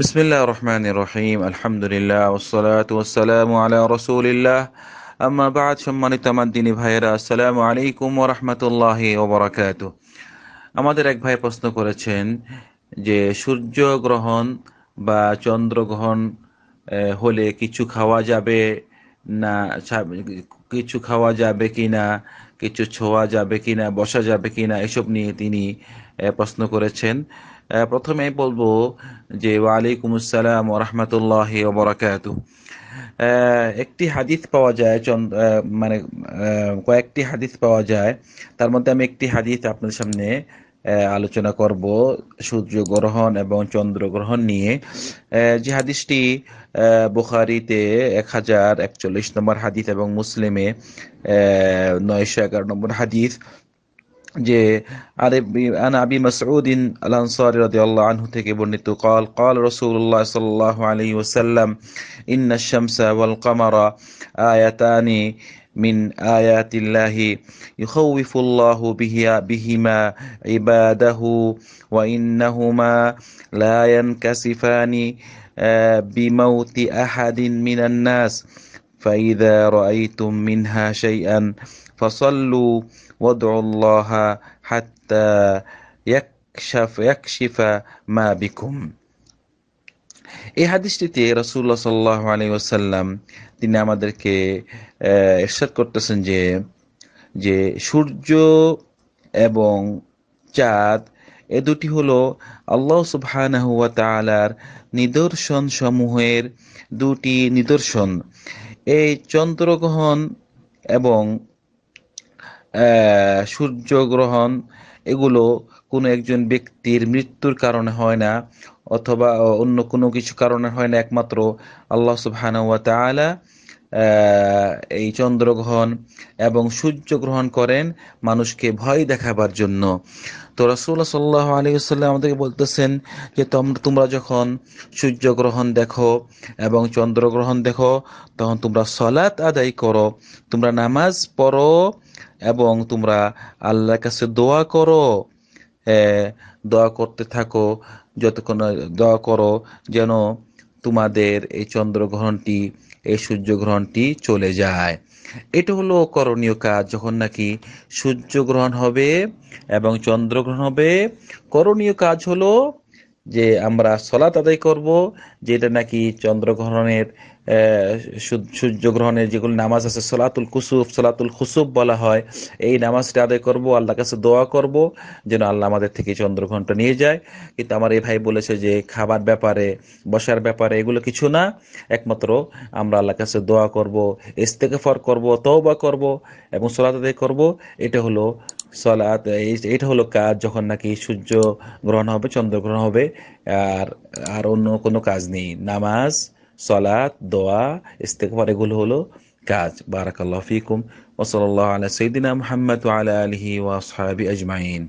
বিসমিল্লাহ রহমান রহিম আলহামদুলিল্লাহ ওসলাত ওসালাম আলা রসুলিল্লাহ আম্মা বাদ সম্মানিত আমার দিনী ভাইয়েরা আসসালামু আমাদের এক ভাই প্রশ্ন করেছেন যে সূর্য গ্রহণ বা চন্দ্রগ্রহণ হলে কিছু খাওয়া যাবে না কিছু খাওয়া যাবে কি না কিছু ছোঁয়া যাবে কি না বসা যাবে কি না এসব নিয়ে তিনি প্রশ্ন করেছেন প্রথমেই বলবো যে ওয়ালাইকুমুসালাম রহমতুল্লাহ ওবরাকাত একটি হাদিস পাওয়া যায় মানে কয়েকটি হাদিস পাওয়া যায় তার মধ্যে আমি একটি হাদিস আপনার সামনে আলোচনা করব সূর্য গ্রহণ এবং চন্দ্রগ্রহণ নিয়ে যে হাদিসটি বুখারিতে এক হাজার একচল্লিশ নম্বর হাদিস এবং মুসলিমে নয়শো এগারো নম্বর হাদিস যে আরে আনা আবি মাসউদিন আল আনসারি রাদিয়াল্লাহু আনহু থেকে বর্ণিত قال قال رسول الله صلى الله عليه وسلم ان الشمس والقمر آيتان من آيات الله يخوف الله بهما عباده وإنهما لا ينكسفان بموت أحد من الناس فإذا رأيتم منها شيئا فصلوا وادعوا الله حتى يكشف يكشف ما بكم এই হাদিসটিতে রসুল্লাহ সাল্লাহ আলী ওসাল্লাম তিনি আমাদেরকে এরশাদ করতেছেন যে যে সূর্য এবং চাঁদ এ দুটি হলো আল্লাহ সুবহানাহু ওয়া নিদর্শন সমূহের দুটি নিদর্শন এই চন্দ্রগ্রহণ এবং সূর্যগ্রহণ এগুলো কোনো একজন ব্যক্তির মৃত্যুর কারণে হয় না অথবা অন্য কোনো কিছু কারণে হয় না একমাত্র আল্লাহ সুবহানাহু ওয়া তাআলা এই চন্দ্রগ্রহণ এবং সূর্যগ্রহণ করেন মানুষকে ভয় দেখাবার জন্য তো রসুল্লাহ সাল্লাহ আলী সাল্লাম আমাদেরকে বলতেছেন যে তোমরা যখন সূর্যগ্রহণ দেখো এবং চন্দ্রগ্রহণ দেখো তখন তোমরা সলাৎ আদায় করো তোমরা নামাজ পড়ো এবং তোমরা আল্লাহর কাছে দোয়া করো দোয়া করতে থাকো যতক্ষণ দোয়া করো যেন তোমাদের এই চন্দ্রগ্রহণটি এই সূর্যগ্রহণটি চলে যায় এটা হলো করণীয় কাজ যখন নাকি সূর্যগ্রহণ হবে এবং চন্দ্রগ্রহণ হবে করণীয় কাজ হলো যে আমরা সলাত আদায় করব যেটা নাকি চন্দ্রগ্রহণের সূর্যগ্রহণের যেগুলো নামাজ আছে সলাতুল কুসুফ সলাতুল খুসুফ বলা হয় এই নামাজটা আদায় করব আল্লাহ কাছে দোয়া করব যেন আল্লাহ আমাদের থেকে চন্দ্রগ্রহণটা নিয়ে যায় কিন্তু আমার এই ভাই বলেছে যে খাবার ব্যাপারে বসার ব্যাপারে এগুলো কিছু না একমাত্র আমরা আল্লাহ কাছে দোয়া করব ইস্তেকফার করব তওবা করব এবং সলাত আদায় করব এটা হলো সলাৎ এটা হলো কাজ যখন নাকি সূর্য গ্রহণ হবে চন্দ্রগ্রহণ হবে আর আর অন্য কোনো কাজ নেই নামাজ সলাৎ দোয়া ইস্তেকবার এগুলো হলো কাজ বারাকাল্লাহ ফিকুম ওসল আল্লাহ আলা সঈদিনা মোহাম্মদ আলা আলহি ওয়াসহাবি আজমাইন